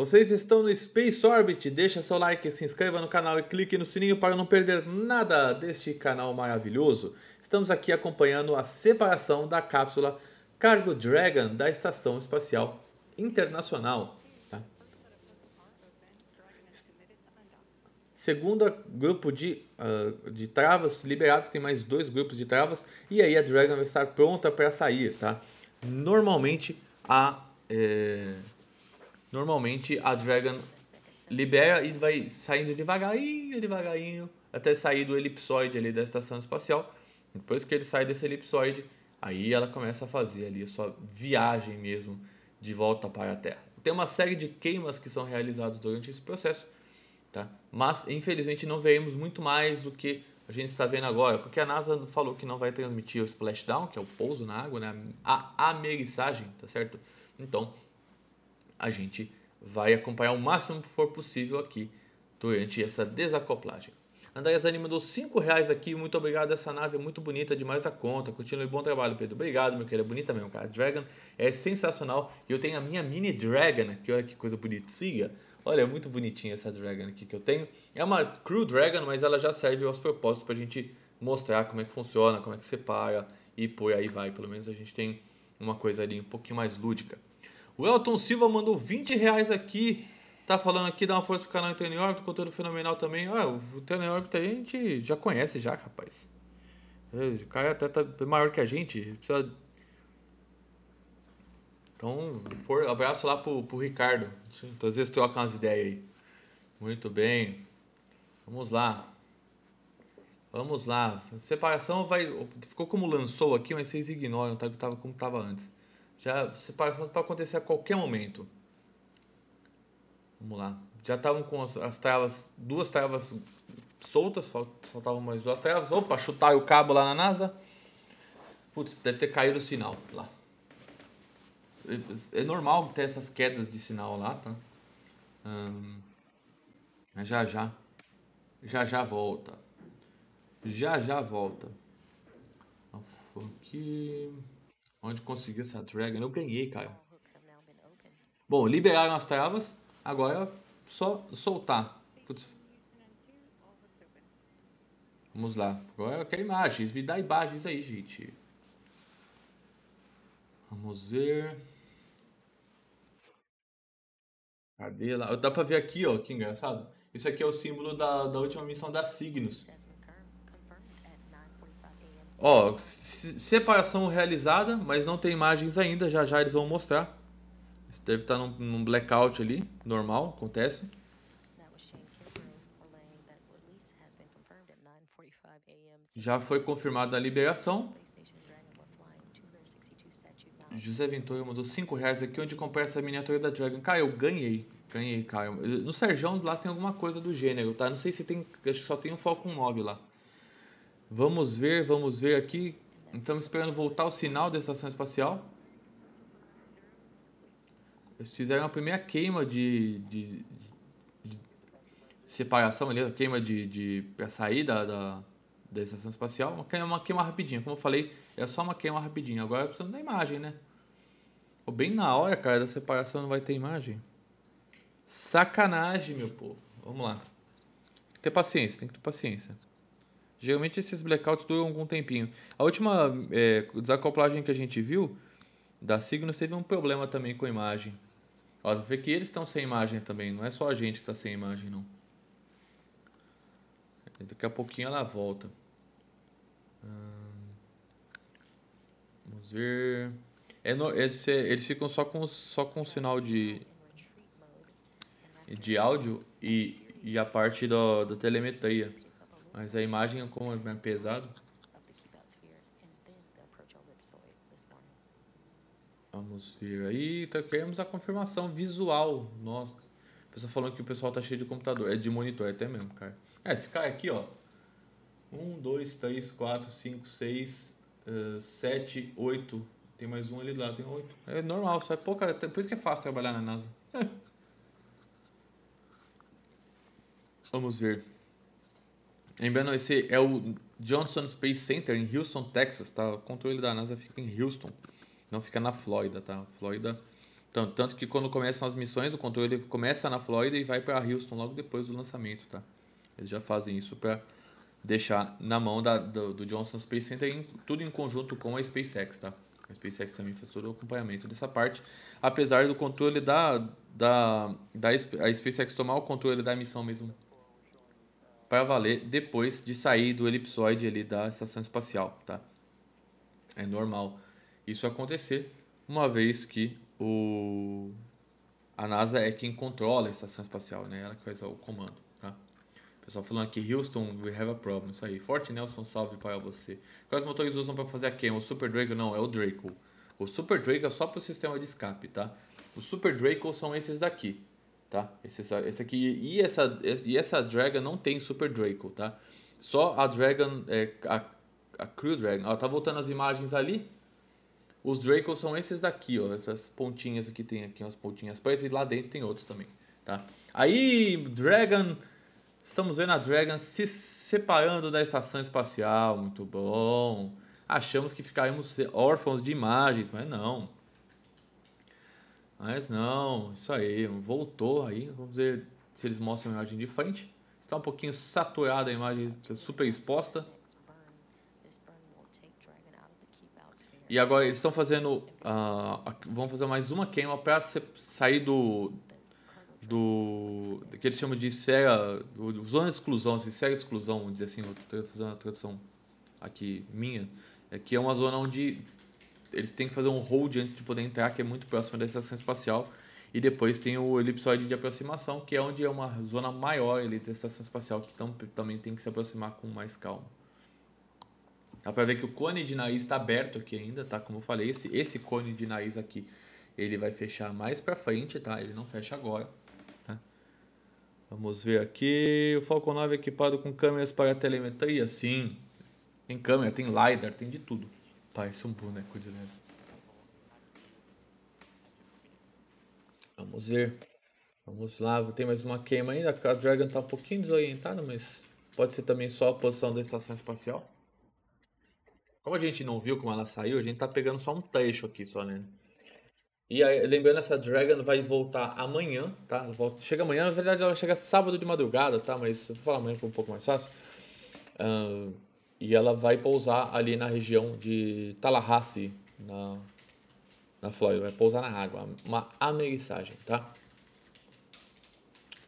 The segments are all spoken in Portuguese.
Vocês estão no Space Orbit, deixa seu like, se inscreva no canal e clique no sininho para não perder nada deste canal maravilhoso. Estamos aqui acompanhando a separação da cápsula Cargo Dragon da Estação Espacial Internacional. Tá? Segundo grupo de, uh, de travas liberados, tem mais dois grupos de travas, e aí a Dragon vai estar pronta para sair. Tá? Normalmente a... É normalmente a Dragon libera e vai saindo devagarinho, devagarinho, até sair do elipsoide ali da estação espacial. Depois que ele sai desse elipsoide, aí ela começa a fazer ali a sua viagem mesmo de volta para a Terra. Tem uma série de queimas que são realizadas durante esse processo, tá? mas infelizmente não veremos muito mais do que a gente está vendo agora, porque a NASA falou que não vai transmitir o splashdown, que é o pouso na água, né? a ameriçagem, tá certo? Então, a gente vai acompanhar o máximo que for possível aqui durante essa desacoplagem. André Zani mandou 5 reais aqui, muito obrigado, essa nave é muito bonita, demais a conta, continue bom trabalho, Pedro, obrigado, meu querido, é bonita mesmo, cara, Dragon é sensacional, e eu tenho a minha Mini Dragon aqui, olha que coisa bonitinha, olha, é muito bonitinha essa Dragon aqui que eu tenho, é uma Crew Dragon, mas ela já serve aos propósitos para a gente mostrar como é que funciona, como é que separa, e por aí vai, pelo menos a gente tem uma coisa ali um pouquinho mais lúdica. O Elton Silva mandou 20 reais aqui. Tá falando aqui, dá uma força pro canal Interno Orbit, conteúdo fenomenal também. Ah, o Interno Orbit tá aí a gente já conhece já, rapaz. É, o cara até tá maior que a gente. Precisa... Então, for, abraço lá pro, pro Ricardo. às vezes troca umas ideias aí. Muito bem. Vamos lá. Vamos lá. Separação vai. Ficou como lançou aqui, mas vocês ignoram, tá? Tava como tava antes. Já para acontecer a qualquer momento. Vamos lá. Já estavam com as, as travas, duas travas soltas, faltavam mais duas travas. Opa, chutar o cabo lá na NASA. Putz, deve ter caído o sinal lá. É, é normal ter essas quedas de sinal lá, tá? Hum, já já. Já já volta. Já já volta. Aqui. Onde conseguiu essa dragon? Eu ganhei, cara. Bom, liberaram as travas. Agora é só soltar. Putz. Vamos lá. Agora eu quero imagens. Me dá imagens aí, gente. Vamos ver. Cadê lá? Dá pra ver aqui, ó, que engraçado. Isso aqui é o símbolo da, da última missão da Signos. Ó, separação realizada, mas não tem imagens ainda, já já eles vão mostrar. Isso deve estar tá num, num blackout ali, normal, acontece. Já foi confirmada a liberação. José Ventura mandou 5 reais aqui onde comprei essa miniatura da Dragon. Cara, eu ganhei. Ganhei, cara. No Serjão lá tem alguma coisa do gênero, tá? Não sei se tem. Acho que só tem um Falcon mob lá. Vamos ver, vamos ver aqui. Estamos esperando voltar o sinal da estação espacial. Eles fizeram a primeira queima de, de, de, separação ali, a queima de, de para sair da, da, da, estação espacial. Uma queima, uma queima rapidinha, como eu falei, é só uma queima rapidinha. Agora precisamos da imagem, né? Pô, bem na hora, cara, da separação não vai ter imagem. Sacanagem, meu povo. Vamos lá. Tem que ter paciência, tem que ter paciência. Geralmente esses blackouts duram algum tempinho. A última é, desacoplagem que a gente viu da Signos teve um problema também com a imagem. Ó, vê que eles estão sem imagem também, não é só a gente que está sem imagem não. Daqui a pouquinho ela volta. Hum, vamos ver. É no, esse, eles ficam só com, só com o sinal de, de áudio e, e a parte do, da telemetria. Mas a imagem é como é pesado. Vamos ver aí, Temos tá, a confirmação visual. Nossa, a pessoa falando que o pessoal tá cheio de computador, é de monitor é até mesmo, cara. É, esse cara aqui, ó. 1, 2, 3, 4, 5, 6, 7, 8. Tem mais um ali do lado, tem 8. É normal, só é pouca. Por isso que é fácil trabalhar na NASA. Vamos ver. Lembrando, esse é o Johnson Space Center em Houston, Texas, tá? O controle da NASA fica em Houston, não fica na Flórida, tá? Flórida. tanto que quando começam as missões, o controle começa na Flórida e vai para Houston logo depois do lançamento, tá? Eles já fazem isso para deixar na mão da, do, do, Johnson Space Center em, tudo em conjunto com a SpaceX, tá? A SpaceX também faz todo o acompanhamento dessa parte, apesar do controle da da da a SpaceX tomar o controle da missão mesmo para valer depois de sair do elipsoide ali da estação espacial, tá? É normal isso acontecer, uma vez que o a NASA é quem controla a estação espacial, né? Ela que faz o comando, tá? pessoal falando aqui, Houston, we have a problem. Isso aí. Forte Nelson, salve para você. Quais motores usam para fazer a queima? O Super Draco? Não, é o Draco. O Super Draco é só para o sistema de escape, tá? O Super Draco são esses daqui tá? Esse, esse aqui e essa, e essa Dragon não tem Super Draco, tá? Só a Dragon, é, a, a Crew Dragon, ó, tá voltando as imagens ali. Os Dracos são esses daqui, ó, essas pontinhas aqui tem aqui umas pontinhas pretas e lá dentro tem outros também, tá? Aí Dragon, estamos vendo a Dragon se separando da estação espacial, muito bom. Achamos que ficaríamos órfãos de imagens, mas não. Mas não, isso aí, voltou aí. Vamos ver se eles mostram a imagem de frente. Está um pouquinho saturada a imagem, está super exposta. E agora eles estão fazendo. Uh, vão fazer mais uma queima para sair do. do. que eles chamam de esfera. Do, zona de exclusão, assim, esfera de exclusão, vamos dizer assim, eu estou fazendo uma tradução aqui minha. É que é uma zona onde eles têm que fazer um hold antes de poder entrar, que é muito próximo da estação espacial. E depois tem o elipsoide de aproximação, que é onde é uma zona maior ali da estação espacial, que tam, também tem que se aproximar com mais calma. Dá para ver que o cone de nariz está aberto aqui ainda, tá? Como eu falei, esse, esse cone de nariz aqui, ele vai fechar mais para frente, tá? Ele não fecha agora. Tá? Vamos ver aqui. O Falcon 9 é equipado com câmeras para telemetria? Sim. Tem câmera, tem LiDAR, tem de tudo. Parece tá, é um boneco de leve. Vamos ver. Vamos lá, tem mais uma queima ainda. A Dragon tá um pouquinho desorientada, mas pode ser também só a posição da estação espacial. Como a gente não viu como ela saiu, a gente tá pegando só um trecho aqui, só, né? E aí, lembrando, essa Dragon vai voltar amanhã, tá? Volta, chega amanhã, na verdade ela chega sábado de madrugada, tá? Mas eu vou falar amanhã que é um pouco mais fácil. Uh, e ela vai pousar ali na região de Tallahassee, na, na Flórida. Vai pousar na água, uma ameriçagem, tá?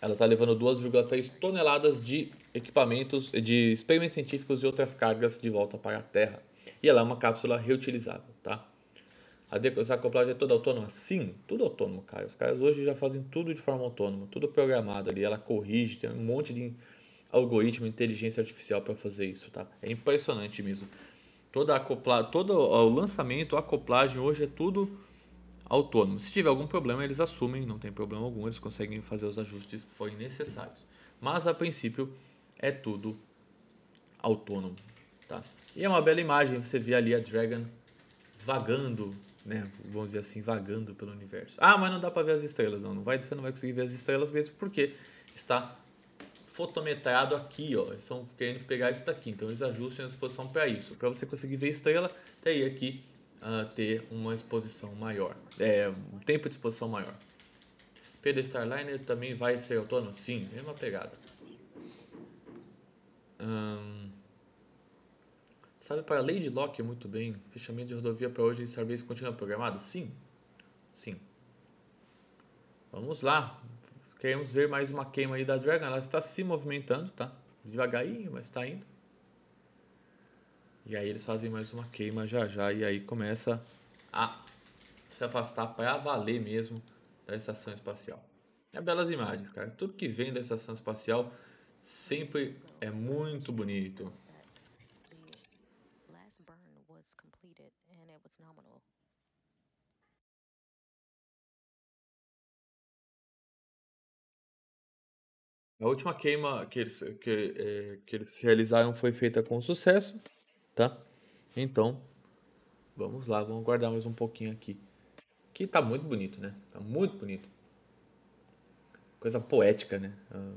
Ela está levando 2,3 toneladas de equipamentos, de experimentos científicos e outras cargas de volta para a Terra. E ela é uma cápsula reutilizável, tá? A desacoplagem é toda autônoma? Sim, tudo autônomo, cara. Os caras hoje já fazem tudo de forma autônoma, tudo programado ali. Ela corrige, tem um monte de algoritmo, inteligência artificial para fazer isso, tá? É impressionante mesmo. Toda acopla, todo o lançamento, a acoplagem hoje é tudo autônomo. Se tiver algum problema, eles assumem, não tem problema algum, eles conseguem fazer os ajustes que forem necessários. Mas a princípio é tudo autônomo, tá? E é uma bela imagem, você vê ali a Dragon vagando, né? Vamos dizer assim, vagando pelo universo. Ah, mas não dá para ver as estrelas, não. Não vai, você não vai conseguir ver as estrelas mesmo porque está fotometrado aqui, ó. Eles estão querendo pegar isso daqui, então eles ajustam a exposição para isso. Para você conseguir ver a estrela, daí aqui uh, ter uma exposição maior, é, um tempo de exposição maior. Pedro Starliner também vai ser autônomo? Sim, mesma pegada. Um, sabe para Lady Locke é muito bem, fechamento de rodovia para hoje e serviço continua programado? Sim, sim. Vamos lá, Queremos ver mais uma queima aí da Dragon. Ela está se movimentando, tá? Devagarinho, mas está indo. E aí eles fazem mais uma queima já já. E aí começa a se afastar para valer mesmo da estação espacial. É belas imagens, cara. Tudo que vem da estação espacial sempre é muito bonito. A última queima que eles, que, é, que eles realizaram foi feita com sucesso, tá? Então, vamos lá, vamos guardar mais um pouquinho aqui. Que tá muito bonito, né? Tá muito bonito. Coisa poética, né? A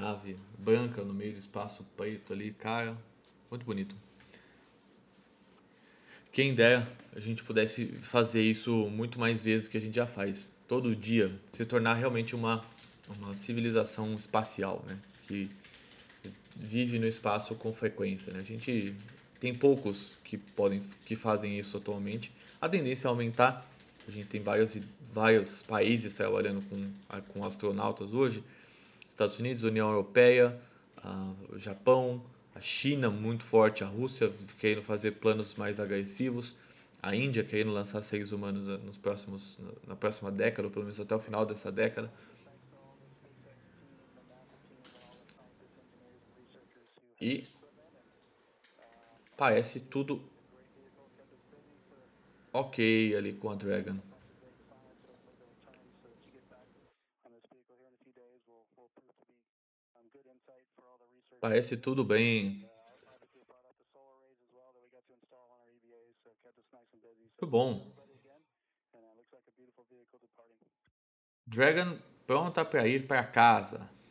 nave branca no meio do espaço preto ali, cara. Muito bonito. Quem dera a gente pudesse fazer isso muito mais vezes do que a gente já faz. Todo dia, se tornar realmente uma uma civilização espacial, né? Que vive no espaço com frequência, né? A gente tem poucos que podem que fazem isso atualmente. A tendência é aumentar. A gente tem vários vários países trabalhando com com astronautas hoje. Estados Unidos, União Europeia, Japão, a China muito forte, a Rússia querendo fazer planos mais agressivos, a Índia querendo lançar seres humanos nos próximos na próxima década, ou pelo menos até o final dessa década. e parece tudo ok ali com a Dragon. Parece tudo bem. Foi bom. Dragon pronta para ir para casa.